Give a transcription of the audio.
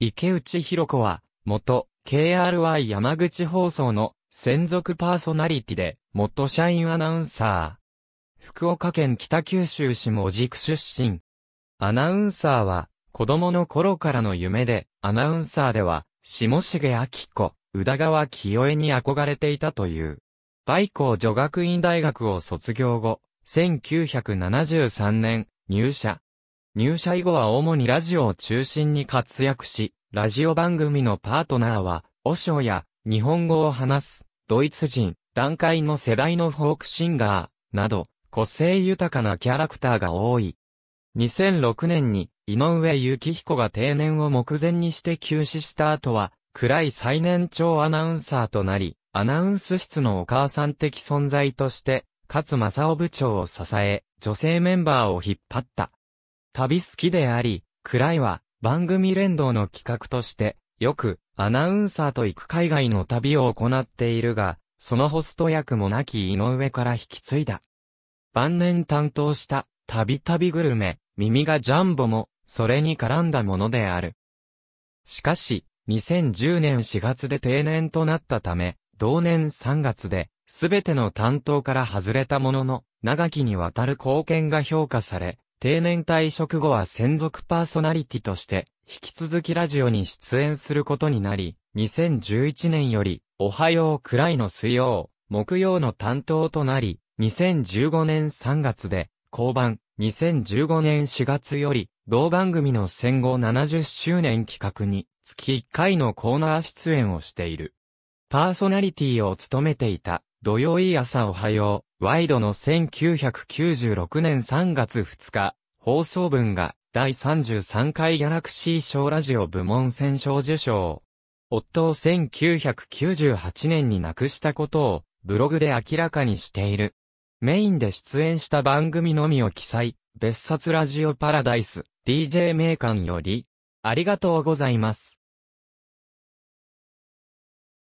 池内博子は、元、KRY 山口放送の専属パーソナリティで、元社員アナウンサー。福岡県北九州市も司区出身。アナウンサーは、子供の頃からの夢で、アナウンサーでは、下重明子、宇田川清江に憧れていたという。梅校女学院大学を卒業後、1973年、入社。入社以後は主にラジオを中心に活躍し、ラジオ番組のパートナーは、オショや、日本語を話す、ドイツ人、段階の世代のフォークシンガー、など、個性豊かなキャラクターが多い。2006年に、井上幸彦が定年を目前にして休止した後は、暗い最年長アナウンサーとなり、アナウンス室のお母さん的存在として、勝正夫部長を支え、女性メンバーを引っ張った。旅好きであり、くらいは番組連動の企画として、よくアナウンサーと行く海外の旅を行っているが、そのホスト役もなき井上から引き継いだ。晩年担当したたびたびグルメ、耳がジャンボも、それに絡んだものである。しかし、2010年4月で定年となったため、同年3月で、すべての担当から外れたものの、長きにわたる貢献が評価され、定年退職後は専属パーソナリティとして、引き続きラジオに出演することになり、2011年より、おはようくらいの水曜、木曜の担当となり、2015年3月で、交番、2015年4月より、同番組の戦後70周年企画に、月1回のコーナー出演をしている。パーソナリティを務めていた、土曜い朝おはよう、ワイドの1996年3月2日、放送分が、第33回ギャラクシー賞ラジオ部門選賞受賞。夫を1998年に亡くしたことを、ブログで明らかにしている。メインで出演した番組のみを記載、別冊ラジオパラダイス、DJ 名館より、ありがとうございます。